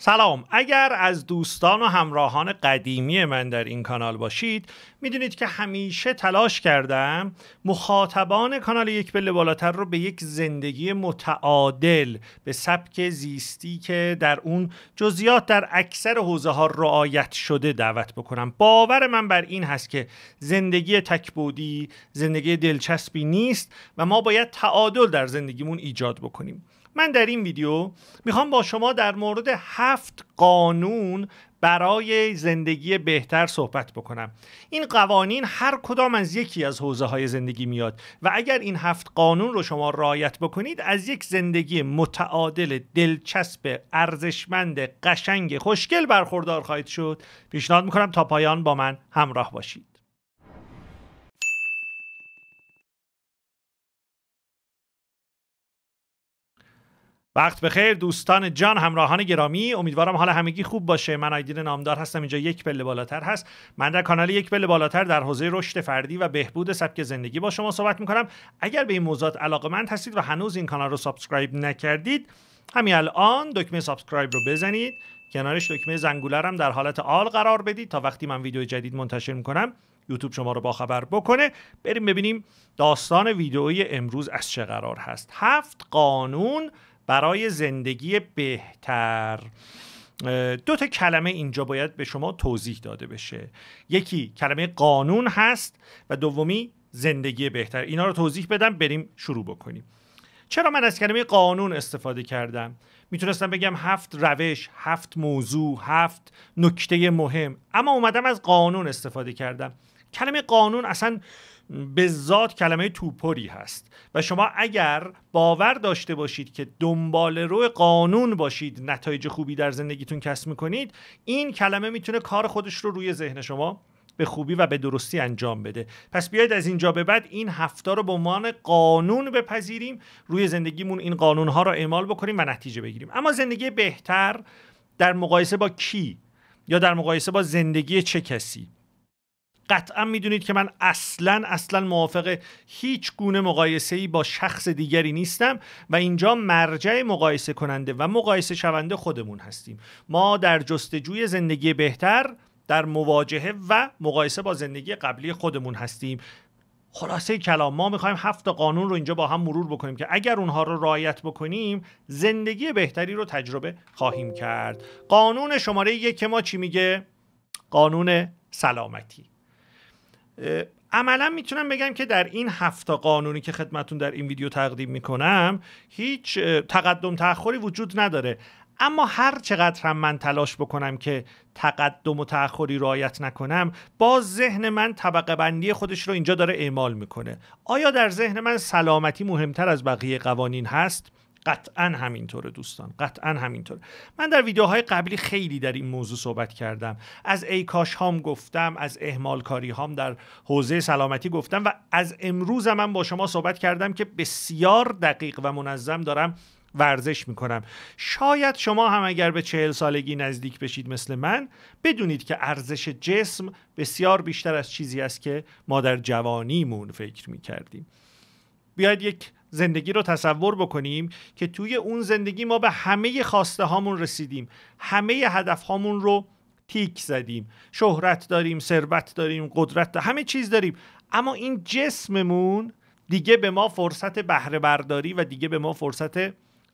سلام اگر از دوستان و همراهان قدیمی من در این کانال باشید میدونید که همیشه تلاش کردم مخاطبان کانال یک پله بالاتر رو به یک زندگی متعادل به سبک زیستی که در اون جزئیات در اکثر حوزه ها رعایت شده دعوت بکنم باور من بر این هست که زندگی تکبودی زندگی دلچسبی نیست و ما باید تعادل در زندگیمون ایجاد بکنیم من در این ویدیو میخوام با شما در مورد هفت قانون برای زندگی بهتر صحبت بکنم این قوانین هر کدام از یکی از حوزه های زندگی میاد و اگر این هفت قانون رو شما رعایت بکنید از یک زندگی متعادل دلچسب ارزشمند قشنگ خوشگل برخوردار خواهید شد پیشنهاد میکنم تا پایان با من همراه باشید وقت بخیر دوستان جان همراهان گرامی امیدوارم حال همگی خوب باشه من آیدین نامدار هستم اینجا یک پله بالاتر هست من در کانال یک پله بالاتر در حوزه رشد فردی و بهبود سبک زندگی با شما صحبت میکنم اگر به این موضوعات من هستید و هنوز این کانال رو سابسکرایب نکردید همین الان دکمه سابسکرایب رو بزنید کنارش دکمه زنگوله هم در حالت آل قرار بدید تا وقتی من ویدیو جدید منتشر میکنم یوتیوب شما رو باخبر بکنه بریم ببینیم داستان ویدئوی امروز از چه قرار هست هفت قانون برای زندگی بهتر دو تا کلمه اینجا باید به شما توضیح داده بشه یکی کلمه قانون هست و دومی زندگی بهتر اینا رو توضیح بدم بریم شروع بکنیم چرا من از کلمه قانون استفاده کردم میتونستم بگم هفت روش هفت موضوع هفت نکته مهم اما اومدم از قانون استفاده کردم کلمه قانون اصلا به ذات کلمه توپوری هست و شما اگر باور داشته باشید که دنبال روی قانون باشید نتایج خوبی در زندگیتون کسب میکنید این کلمه میتونه کار خودش رو روی ذهن شما به خوبی و به درستی انجام بده پس بیاید از اینجا به بعد این هفته رو به عنوان قانون بپذیریم روی زندگیمون این قانون ها رو اعمال بکنیم و نتیجه بگیریم اما زندگی بهتر در مقایسه با کی یا در مقایسه با زندگی چه کسی قطعا میدونید که من اصلا اصلا موافق هیچ گونه مقایسه ای با شخص دیگری نیستم و اینجا مرجع مقایسه کننده و مقایسه شونده خودمون هستیم ما در جستجوی زندگی بهتر در مواجهه و مقایسه با زندگی قبلی خودمون هستیم خلاصه کلام ما میخوایم هفت قانون رو اینجا با هم مرور بکنیم که اگر اونها رو رعایت بکنیم زندگی بهتری رو تجربه خواهیم کرد قانون شماره یک ما چی میگه قانون سلامتی عملا میتونم بگم که در این هفته قانونی که خدمتون در این ویدیو تقدیم میکنم هیچ تقدم تأخری وجود نداره اما هر چقدر هم من تلاش بکنم که تقدم و تأخری رعایت نکنم با ذهن من طبقه بندی خودش رو اینجا داره اعمال میکنه آیا در ذهن من سلامتی مهمتر از بقیه قوانین هست قطعا همینطوره دوستان قطعا همینطوره من در ویدیوهای قبلی خیلی در این موضوع صحبت کردم از ایکاش هام گفتم از اهمال کاری هام در حوزه سلامتی گفتم و از امروز من با شما صحبت کردم که بسیار دقیق و منظم دارم ورزش میکنم شاید شما هم اگر به چهل سالگی نزدیک بشید مثل من بدونید که ارزش جسم بسیار بیشتر از چیزی است که ما در جوانیمون فکر میکردیم بیاید یک زندگی رو تصور بکنیم که توی اون زندگی ما به همه خواسته هامون رسیدیم همه هدف هامون رو تیک زدیم شهرت داریم ثروت داریم قدرت داریم همه چیز داریم اما این جسممون دیگه به ما فرصت بهره برداری و دیگه به ما فرصت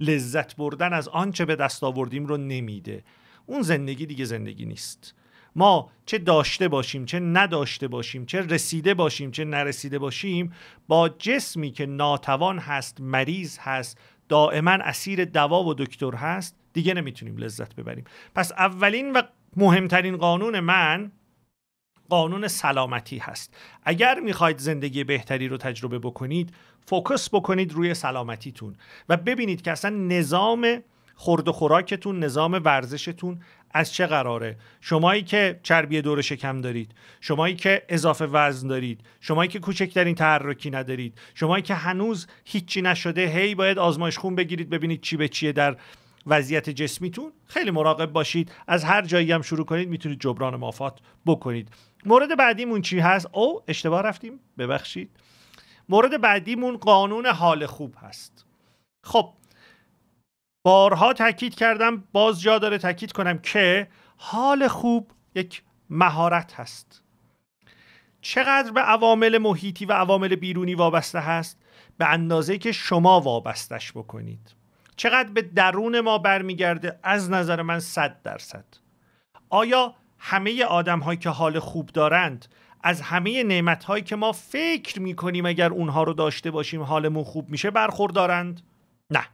لذت بردن از آنچه به دست آوردیم رو نمیده اون زندگی دیگه زندگی نیست ما چه داشته باشیم چه نداشته باشیم چه رسیده باشیم چه نرسیده باشیم با جسمی که ناتوان هست مریض هست دائما اسیر دوا و دکتر هست دیگه نمیتونیم لذت ببریم پس اولین و مهمترین قانون من قانون سلامتی هست اگر میخواید زندگی بهتری رو تجربه بکنید فوکس بکنید روی سلامتیتون و ببینید که اصلا نظام خورد و خوراکتون نظام ورزشتون از چه قراره شمایی که چربی دور شکم دارید شمایی که اضافه وزن دارید شمایی که کوچکترین تحرکی ندارید شمایی که هنوز هیچی نشده هی باید آزمایش خون بگیرید ببینید چی به چیه در وضعیت جسمیتون خیلی مراقب باشید از هر جایی هم شروع کنید میتونید جبران مافات بکنید مورد بعدیمون چی هست او اشتباه رفتیم ببخشید مورد بعدیمون قانون حال خوب هست خب بارها تاکید کردم باز جا داره تاکید کنم که حال خوب یک مهارت هست چقدر به عوامل محیطی و عوامل بیرونی وابسته هست به اندازه که شما وابستش بکنید چقدر به درون ما برمیگرده از نظر من صد درصد آیا همه آدم هایی که حال خوب دارند از همه نعمت هایی که ما فکر می کنیم اگر اونها رو داشته باشیم حالمون خوب میشه برخوردارند نه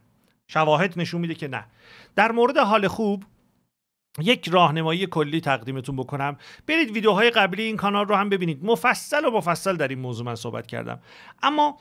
شواهد نشون میده که نه در مورد حال خوب یک راهنمایی کلی تقدیمتون بکنم برید ویدیوهای قبلی این کانال رو هم ببینید مفصل و مفصل در این موضوع من صحبت کردم اما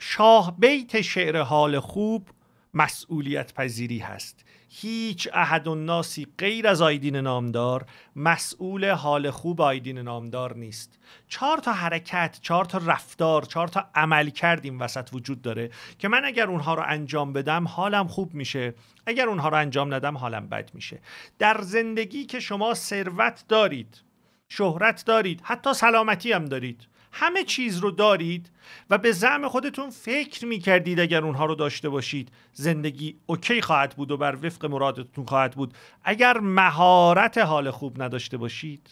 شاه بیت شعر حال خوب مسئولیت پذیری هست هیچ احد و ناسی غیر از آیدین نامدار مسئول حال خوب آیدین نامدار نیست چهار تا حرکت چهار تا رفتار چهار تا عمل کردیم وسط وجود داره که من اگر اونها رو انجام بدم حالم خوب میشه اگر اونها رو انجام ندم حالم بد میشه در زندگی که شما ثروت دارید شهرت دارید حتی سلامتی هم دارید همه چیز رو دارید و به زعم خودتون فکر کردید اگر اونها رو داشته باشید زندگی اوکی خواهد بود و بر وفق مرادتون خواهد بود اگر مهارت حال خوب نداشته باشید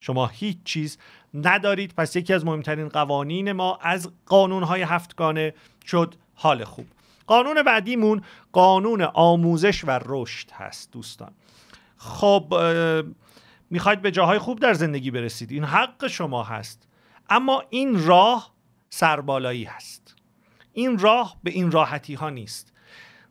شما هیچ چیز ندارید پس یکی از مهمترین قوانین ما از قانونهای هفتگانه شد حال خوب قانون بعدیمون قانون آموزش و رشد هست دوستان خب میخواید به جاهای خوب در زندگی برسید این حق شما هست اما این راه سربالایی هست این راه به این راحتی ها نیست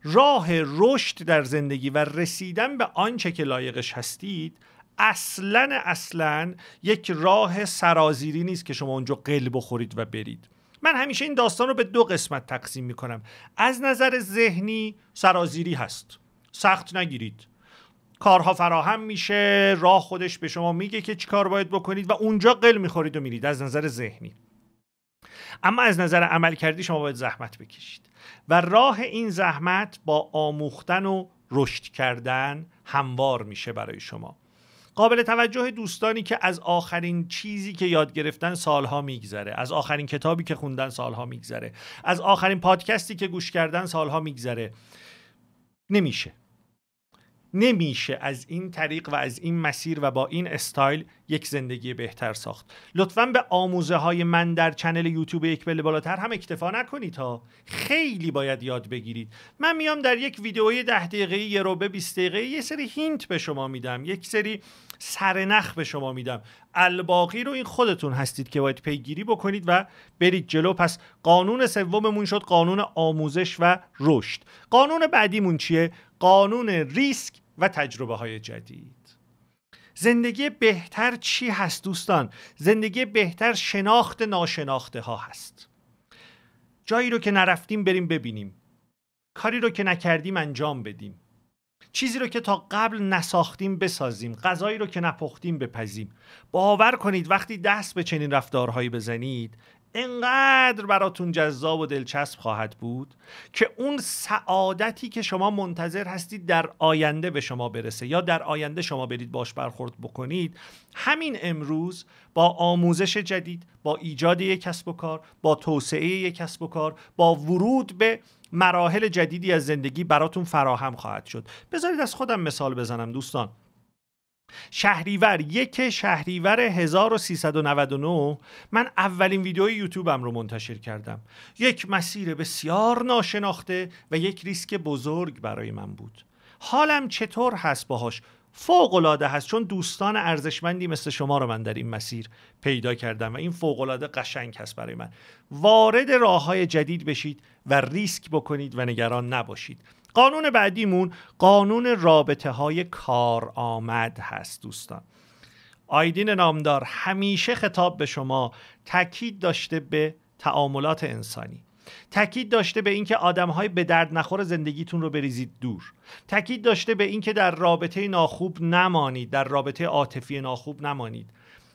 راه رشد در زندگی و رسیدن به آنچه که لایقش هستید اصلا اصلا یک راه سرازیری نیست که شما اونجا قلب بخورید و برید من همیشه این داستان رو به دو قسمت تقسیم می کنم از نظر ذهنی سرازیری هست سخت نگیرید کارها فراهم میشه راه خودش به شما میگه که چی کار باید بکنید و اونجا قل میخورید و میرید از نظر ذهنی اما از نظر عمل کردی شما باید زحمت بکشید و راه این زحمت با آموختن و رشد کردن هموار میشه برای شما قابل توجه دوستانی که از آخرین چیزی که یاد گرفتن سالها میگذره از آخرین کتابی که خوندن سالها میگذره از آخرین پادکستی که گوش کردن سالها میگذره نمیشه نمیشه از این طریق و از این مسیر و با این استایل یک زندگی بهتر ساخت لطفا به آموزه های من در چنل یوتیوب یک بله بالاتر هم اکتفا نکنید ها خیلی باید یاد بگیرید من میام در یک ویدئوی ده دقیقه یه به 20 دقیقه یه سری هینت به شما میدم یک سری سرنخ به شما میدم الباقی رو این خودتون هستید که باید پیگیری بکنید و برید جلو پس قانون سوممون شد قانون آموزش و رشد قانون بعدیمون چیه قانون ریسک و تجربه های جدید زندگی بهتر چی هست دوستان؟ زندگی بهتر شناخت ناشناخته ها هست جایی رو که نرفتیم بریم ببینیم کاری رو که نکردیم انجام بدیم چیزی رو که تا قبل نساختیم بسازیم غذایی رو که نپختیم بپزیم باور کنید وقتی دست به چنین رفتارهایی بزنید انقدر براتون جذاب و دلچسب خواهد بود که اون سعادتی که شما منتظر هستید در آینده به شما برسه یا در آینده شما برید باش برخورد بکنید همین امروز با آموزش جدید با ایجاد یک کسب و کار با توسعه یک کسب و کار با ورود به مراحل جدیدی از زندگی براتون فراهم خواهد شد بذارید از خودم مثال بزنم دوستان شهریور یک شهریور 1399 من اولین ویدیوی یوتیوبم رو منتشر کردم یک مسیر بسیار ناشناخته و یک ریسک بزرگ برای من بود حالم چطور هست باهاش فوق العاده هست چون دوستان ارزشمندی مثل شما رو من در این مسیر پیدا کردم و این فوق العاده قشنگ هست برای من وارد راه های جدید بشید و ریسک بکنید و نگران نباشید قانون بعدیمون قانون رابطه های کار آمد هست دوستان آیدین نامدار همیشه خطاب به شما تکید داشته به تعاملات انسانی تکید داشته به اینکه آدمهای به درد نخور زندگیتون رو بریزید دور تاکید داشته به اینکه در رابطه ناخوب نمانید در رابطه عاطفی ناخوب نمانید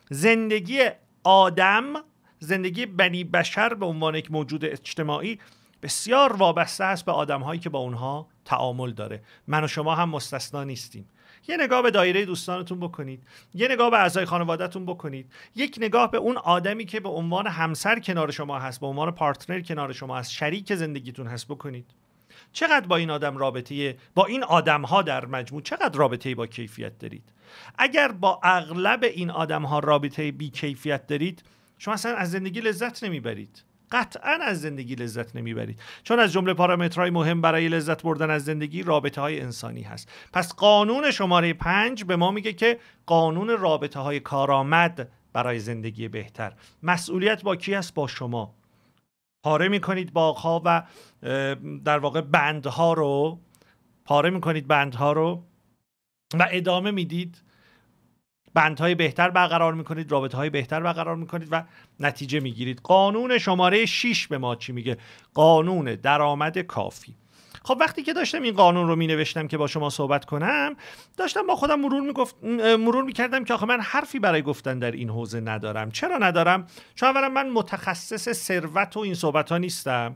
زندگی آدم زندگی بنی بشر به عنوان یک موجود اجتماعی بسیار وابسته است به آدمهایی که با اونها تعامل داره من و شما هم مستثنا نیستیم یه نگاه به دایره دوستانتون بکنید یه نگاه به اعضای خانوادهتون بکنید یک نگاه به اون آدمی که به عنوان همسر کنار شما هست به عنوان پارتنر کنار شما هست شریک زندگیتون هست بکنید چقدر با این آدم رابطه با این آدم ها در مجموع چقدر رابطه با کیفیت دارید اگر با اغلب این آدم ها رابطه بی کیفیت دارید شما اصلا از زندگی لذت نمیبرید قطعا از زندگی لذت نمیبرید چون از جمله پارامترهای مهم برای لذت بردن از زندگی رابطه های انسانی هست پس قانون شماره پنج به ما میگه که قانون رابطه های کارآمد برای زندگی بهتر مسئولیت با کی است با شما پاره میکنید باغها و در واقع بندها رو پاره میکنید بندها رو و ادامه میدید بندهای بهتر برقرار میکنید رابطه های بهتر برقرار میکنید و نتیجه میگیرید قانون شماره 6 به ما چی میگه قانون درآمد کافی خب وقتی که داشتم این قانون رو می نوشتم که با شما صحبت کنم داشتم با خودم مرور می, مرور که آخه من حرفی برای گفتن در این حوزه ندارم چرا ندارم چون اولا من متخصص ثروت و این صحبت ها نیستم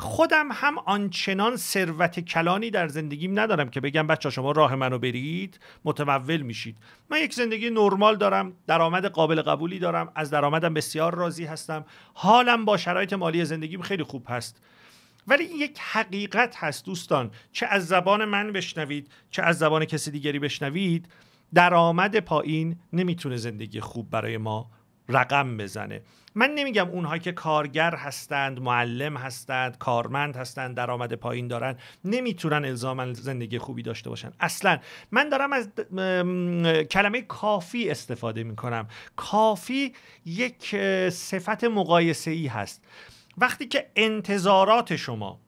خودم هم آنچنان ثروت کلانی در زندگیم ندارم که بگم بچه شما راه منو برید متمول میشید من یک زندگی نرمال دارم درآمد قابل قبولی دارم از درآمدم بسیار راضی هستم حالم با شرایط مالی زندگیم خیلی خوب هست ولی این یک حقیقت هست دوستان چه از زبان من بشنوید چه از زبان کسی دیگری بشنوید درآمد پایین نمیتونه زندگی خوب برای ما رقم بزنه من نمیگم اونها که کارگر هستند معلم هستند کارمند هستند درآمد پایین دارن نمیتونن الزاما زندگی خوبی داشته باشن اصلا من دارم از کلمه کافی استفاده میکنم کافی یک صفت مقایسه ای هست وقتی که انتظارات شما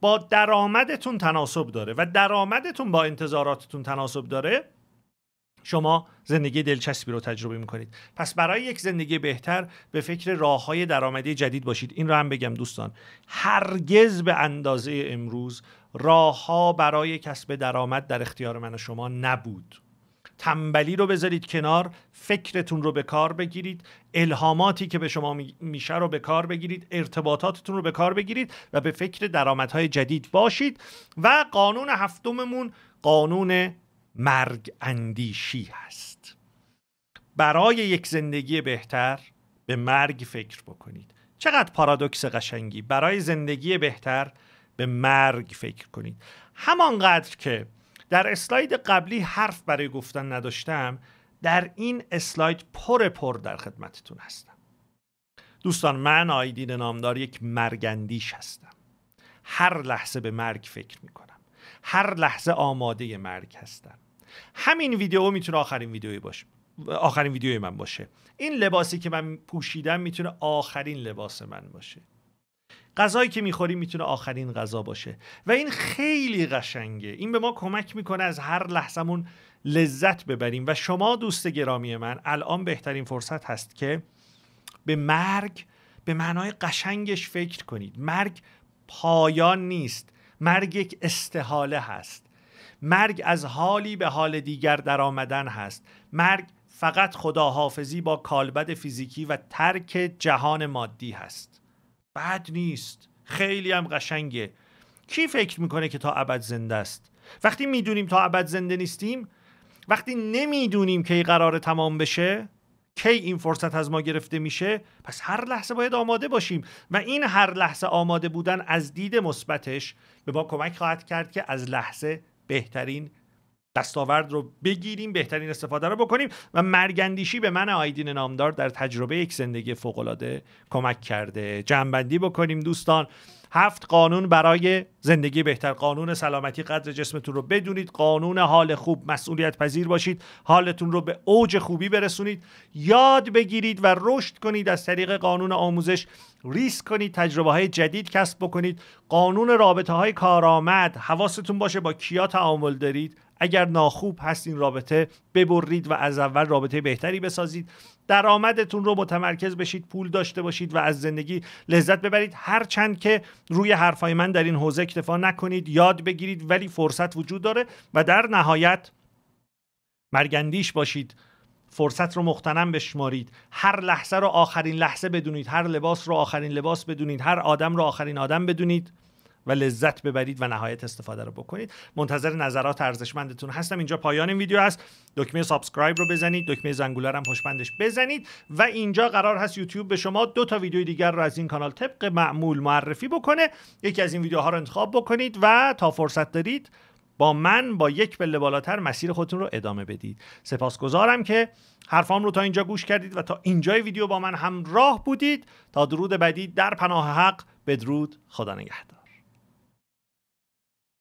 با درآمدتون تناسب داره و درآمدتون با انتظاراتتون تناسب داره شما زندگی دلچسبی رو تجربه میکنید پس برای یک زندگی بهتر به فکر راه های درآمدی جدید باشید این رو هم بگم دوستان هرگز به اندازه امروز راهها برای کسب درآمد در اختیار من و شما نبود تنبلی رو بذارید کنار فکرتون رو به کار بگیرید الهاماتی که به شما میشه رو به کار بگیرید ارتباطاتتون رو به کار بگیرید و به فکر درآمدهای جدید باشید و قانون هفتممون قانون مرگ اندیشی هست برای یک زندگی بهتر به مرگ فکر بکنید چقدر پارادوکس قشنگی برای زندگی بهتر به مرگ فکر کنید همانقدر که در اسلاید قبلی حرف برای گفتن نداشتم در این اسلاید پر پر در خدمتتون هستم دوستان من آیدین نامدار یک اندیش هستم هر لحظه به مرگ فکر میکنم هر لحظه آماده مرگ هستم همین ویدیو میتونه آخرین ویدیوی باشه آخرین ویدیوی من باشه این لباسی که من پوشیدم میتونه آخرین لباس من باشه غذایی که میخوریم میتونه آخرین غذا باشه و این خیلی قشنگه این به ما کمک میکنه از هر لحظهمون لذت ببریم و شما دوست گرامی من الان بهترین فرصت هست که به مرگ به معنای قشنگش فکر کنید مرگ پایان نیست مرگ یک استحاله هست مرگ از حالی به حال دیگر در آمدن هست مرگ فقط خداحافظی با کالبد فیزیکی و ترک جهان مادی هست بد نیست خیلی هم قشنگه کی فکر میکنه که تا ابد زنده است وقتی میدونیم تا ابد زنده نیستیم وقتی نمیدونیم کی قرار تمام بشه کی این فرصت از ما گرفته میشه پس هر لحظه باید آماده باشیم و این هر لحظه آماده بودن از دید مثبتش به ما کمک خواهد کرد که از لحظه بهترین دستاورد رو بگیریم بهترین استفاده رو بکنیم و مرگندیشی به من آیدین نامدار در تجربه یک زندگی فوقالعاده کمک کرده جنبندی بکنیم دوستان هفت قانون برای زندگی بهتر قانون سلامتی قدر جسمتون رو بدونید قانون حال خوب مسئولیت پذیر باشید حالتون رو به اوج خوبی برسونید یاد بگیرید و رشد کنید از طریق قانون آموزش ریس کنید تجربه های جدید کسب بکنید قانون رابطه های کارآمد حواستون باشه با کیا تعامل دارید اگر ناخوب هست این رابطه ببرید و از اول رابطه بهتری بسازید درآمدتون رو متمرکز بشید پول داشته باشید و از زندگی لذت ببرید هرچند که روی حرفای من در این حوزه اکتفا نکنید یاد بگیرید ولی فرصت وجود داره و در نهایت مرگندیش باشید فرصت رو مختنم بشمارید هر لحظه رو آخرین لحظه بدونید هر لباس رو آخرین لباس بدونید هر آدم رو آخرین آدم بدونید و لذت ببرید و نهایت استفاده رو بکنید منتظر نظرات ارزشمندتون هستم اینجا پایان این ویدیو هست دکمه سابسکرایب رو بزنید دکمه زنگوله هم بزنید و اینجا قرار هست یوتیوب به شما دو تا ویدیو دیگر رو از این کانال طبق معمول معرفی بکنه یکی از این ویدیوها رو انتخاب بکنید و تا فرصت دارید با من با یک پله بالاتر مسیر خودتون رو ادامه بدید سپاسگزارم که حرفام رو تا اینجا گوش کردید و تا اینجای ویدیو با من همراه بودید تا درود بعدی در پناه حق بدرود خدا نگهدار